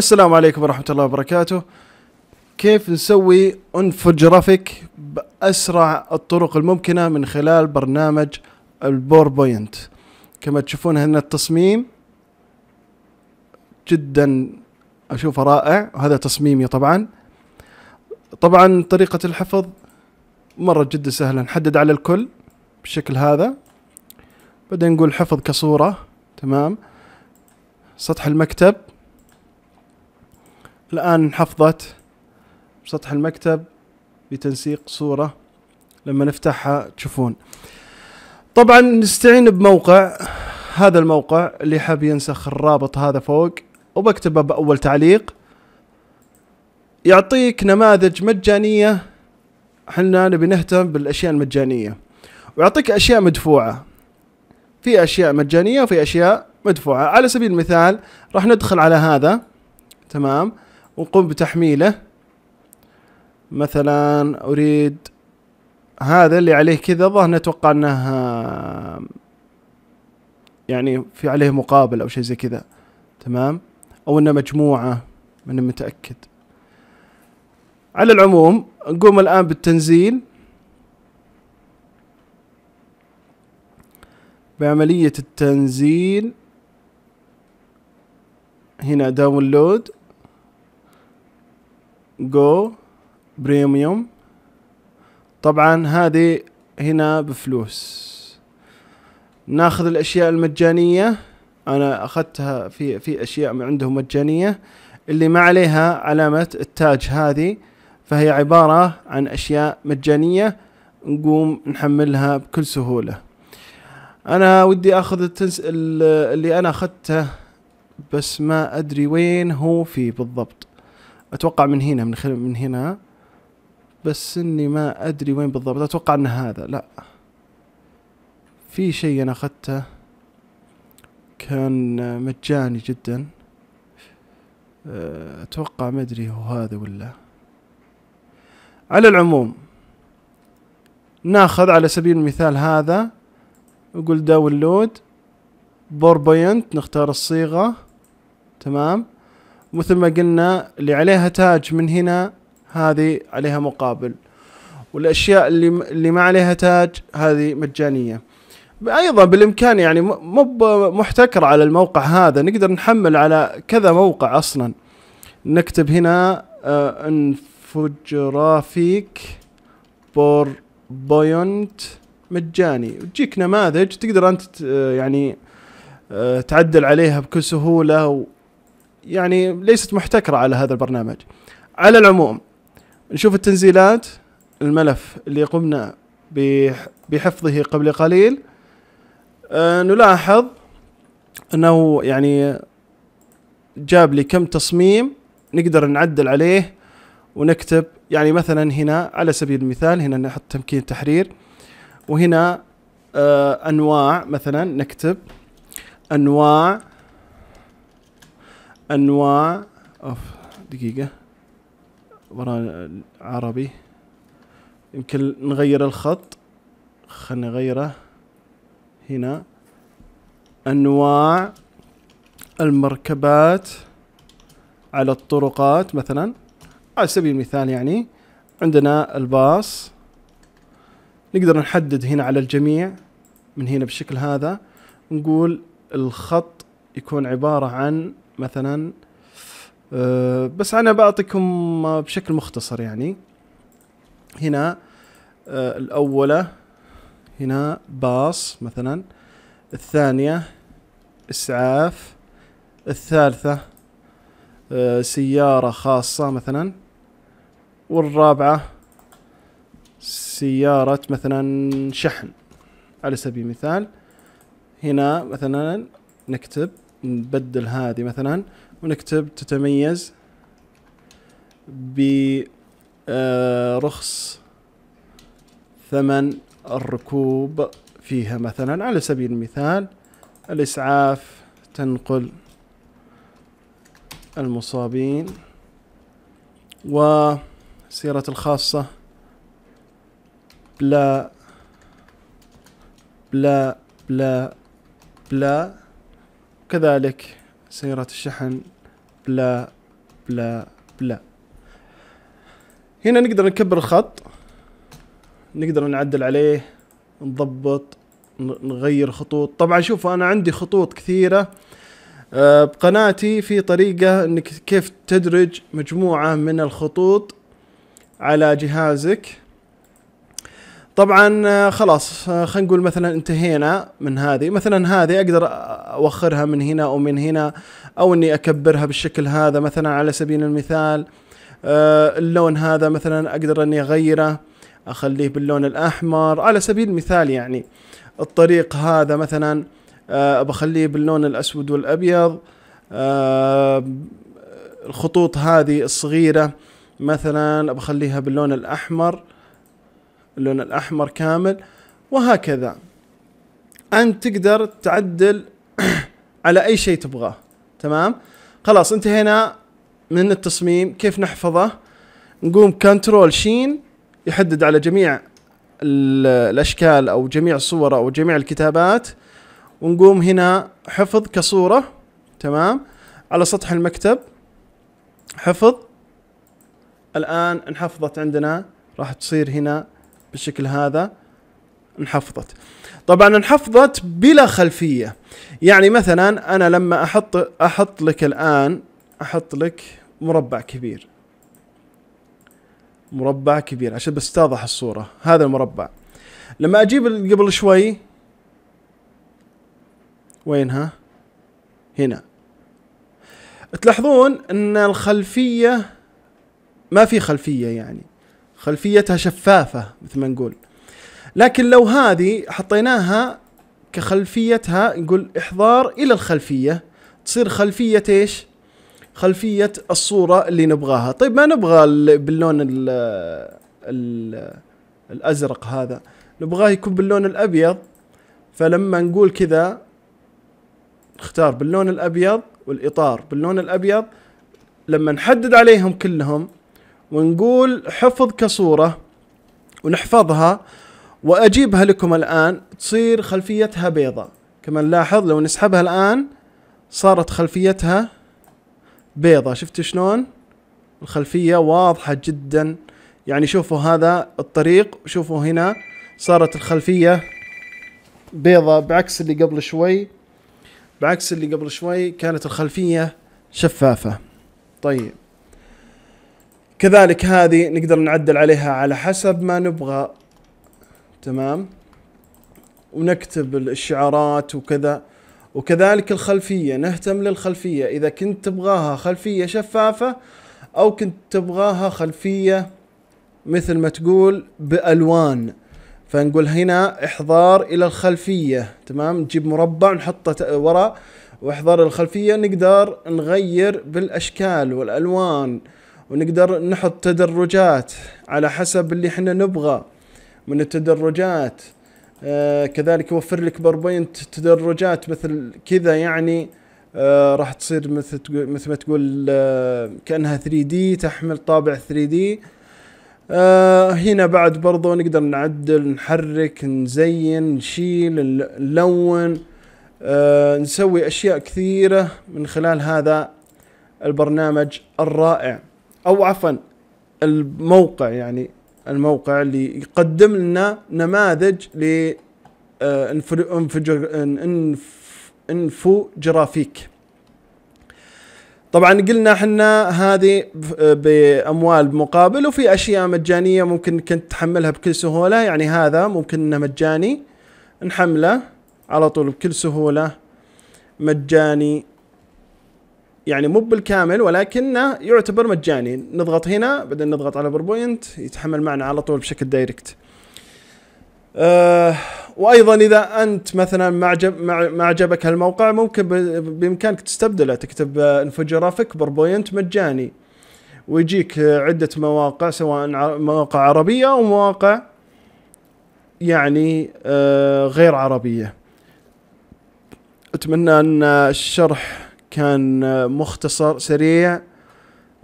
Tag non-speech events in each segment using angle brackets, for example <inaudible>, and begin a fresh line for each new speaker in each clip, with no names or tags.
السلام عليكم ورحمة الله وبركاته كيف نسوي انفوجرافيك بأسرع الطرق الممكنة من خلال برنامج البوربوينت كما تشوفون هنا التصميم جدا أشوفه رائع وهذا تصميمي طبعا طبعا طريقة الحفظ مرة جدا سهلة نحدد على الكل بالشكل هذا بعدين نقول حفظ كصورة تمام سطح المكتب الآن انحفظت سطح المكتب بتنسيق صورة لما نفتحها تشوفون طبعا نستعين بموقع هذا الموقع اللي حاب ينسخ الرابط هذا فوق وبكتبه بأول تعليق يعطيك نماذج مجانية حنا نبي نهتم بالأشياء المجانية ويعطيك أشياء مدفوعة في أشياء مجانية وفي أشياء مدفوعة على سبيل المثال راح ندخل على هذا تمام ونقوم بتحميله مثلا اريد هذا اللي عليه كذا ظهر اتوقع انه يعني في عليه مقابل او شيء زي كذا تمام او انه مجموعه من متاكد على العموم نقوم الان بالتنزيل بعملية التنزيل هنا داونلود جو بريميوم طبعا هذه هنا بفلوس ناخذ الاشياء المجانيه انا اخذتها في في اشياء عندهم مجانيه اللي ما عليها علامه التاج هذه فهي عباره عن اشياء مجانيه نقوم نحملها بكل سهوله انا ودي اخذ التنس اللي انا اخذته بس ما ادري وين هو فيه بالضبط اتوقع من هنا من خل... من هنا بس اني ما ادري وين بالضبط اتوقع ان هذا لا في شيء انا اخذته كان مجاني جدا آه، اتوقع ما ادري هو هذا ولا على العموم ناخذ على سبيل المثال هذا نقول داونلود بوربوينت نختار الصيغة تمام مثل ما قلنا اللي عليها تاج من هنا هذه عليها مقابل والاشياء اللي اللي ما عليها تاج هذه مجانيه ايضا بالامكان يعني مو محتكر على الموقع هذا نقدر نحمل على كذا موقع اصلا نكتب هنا آه، انفوجرافيك بور بوينت مجاني وتجيك نماذج تقدر انت آه، يعني آه، تعدل عليها بكل سهوله يعني ليست محتكرة على هذا البرنامج على العموم نشوف التنزيلات الملف اللي قمنا بحفظه قبل قليل أه نلاحظ انه يعني جاب لي كم تصميم نقدر نعدل عليه ونكتب يعني مثلا هنا على سبيل المثال هنا نحط تمكين تحرير وهنا آه انواع مثلا نكتب انواع انواع اوف دقيقة برا عربي يمكن نغير الخط خلني اغيره هنا انواع المركبات على الطرقات مثلا على سبيل المثال يعني عندنا الباص نقدر نحدد هنا على الجميع من هنا بالشكل هذا نقول الخط يكون عبارة عن مثلا أه، بس انا بعطيكم بشكل مختصر يعني هنا أه، الاولى هنا باص مثلا الثانية اسعاف الثالثة أه، سيارة خاصة مثلا والرابعة سيارة مثلا شحن على سبيل المثال هنا مثلا نكتب نبدل هذه مثلا ونكتب تتميز برخص آه، ثمن الركوب فيها مثلا على سبيل المثال الإسعاف تنقل المصابين وسيرة الخاصة بلا بلا بلا بلا وكذلك سيارة الشحن بلا بلا بلا هنا نقدر نكبر الخط نقدر نعدل عليه نضبط نغير خطوط طبعا شوفوا انا عندي خطوط كثيرة آه، بقناتي في طريقة انك كيف تدرج مجموعة من الخطوط على جهازك طبعا آه، خلاص آه، خلينا نقول مثلا انتهينا من هذه مثلا هذه اقدر اوخرها من هنا او من هنا او اني اكبرها بالشكل هذا مثلا على سبيل المثال آه، اللون هذا مثلا اقدر اني اغيره اخليه باللون الاحمر على سبيل المثال يعني الطريق هذا مثلا بخليه باللون الاسود والابيض الخطوط هذه الصغيره مثلا بخليها باللون الاحمر اللون الأحمر كامل وهكذا أنت تقدر تعدل <clears throat> على أي شيء تبغاه تمام خلاص انتهينا من التصميم كيف نحفظه نقوم كنترول شين يحدد على جميع الأشكال أو جميع الصور أو جميع الكتابات ونقوم هنا حفظ كصورة تمام على سطح المكتب حفظ الآن انحفظت عندنا راح تصير هنا بالشكل هذا انحفظت طبعا انحفظت بلا خلفيه يعني مثلا انا لما احط احط لك الان احط لك مربع كبير مربع كبير عشان بس تتضح الصوره هذا المربع لما اجيب قبل شوي وينها هنا تلاحظون ان الخلفيه ما في خلفيه يعني خلفيتها شفافة مثل ما نقول لكن لو هذه حطيناها كخلفيتها نقول إحضار إلى الخلفية تصير خلفية إيش؟ خلفية الصورة اللي نبغاها طيب ما نبغى باللون الـ الـ الأزرق هذا نبغاه يكون باللون الأبيض فلما نقول كذا نختار باللون الأبيض والإطار باللون الأبيض لما نحدد عليهم كلهم ونقول حفظ كصورة ونحفظها وأجيبها لكم الآن تصير خلفيتها بيضة كما نلاحظ لو نسحبها الآن صارت خلفيتها بيضة شفت شلون الخلفية واضحة جدا يعني شوفوا هذا الطريق شوفوا هنا صارت الخلفية بيضة بعكس اللي قبل شوي بعكس اللي قبل شوي كانت الخلفية شفافة طيب كذلك هذه نقدر نعدل عليها على حسب ما نبغى تمام ونكتب الشعارات وكذا وكذلك الخلفية نهتم للخلفية إذا كنت تبغاها خلفية شفافة أو كنت تبغاها خلفية مثل ما تقول بألوان فنقول هنا إحضار إلى الخلفية تمام نجيب مربع نحطه وراء وإحضار الخلفية نقدر نغير بالأشكال والألوان ونقدر نحط تدرجات على حسب اللي احنا نبغى من التدرجات آه كذلك يوفر لك باوربوينت تدرجات مثل كذا يعني آه راح تصير مثل مثل ما تقول آه كانها 3 دي تحمل طابع 3 دي آه هنا بعد برضو نقدر نعدل نحرك نزين نشيل نلون آه نسوي اشياء كثيره من خلال هذا البرنامج الرائع او عفوا الموقع يعني الموقع اللي يقدم لنا نماذج ل آه، انفو جرافيك طبعا قلنا احنا هذه باموال مقابل وفي اشياء مجانيه ممكن كنت تحملها بكل سهوله يعني هذا ممكن انه مجاني نحمله على طول بكل سهوله مجاني يعني مو بالكامل ولكنه يعتبر مجاني نضغط هنا بعدين نضغط على باوربوينت يتحمل معنا على طول بشكل دايركت أه وايضا اذا انت مثلا ما عجب ما عجبك هالموقع ممكن بامكانك تستبدله تكتب انفوجرافيك باوربوينت مجاني ويجيك عده مواقع سواء مواقع عربيه او مواقع يعني أه غير عربيه اتمنى ان الشرح كان مختصر سريع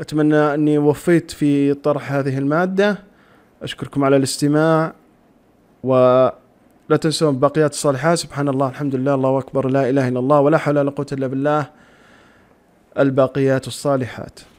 اتمنى اني وفيت في طرح هذه الماده اشكركم على الاستماع ولا تنسون باقيات الصالحات سبحان الله الحمد لله الله اكبر لا اله الا الله ولا حول ولا قوه الا بالله الباقيات الصالحات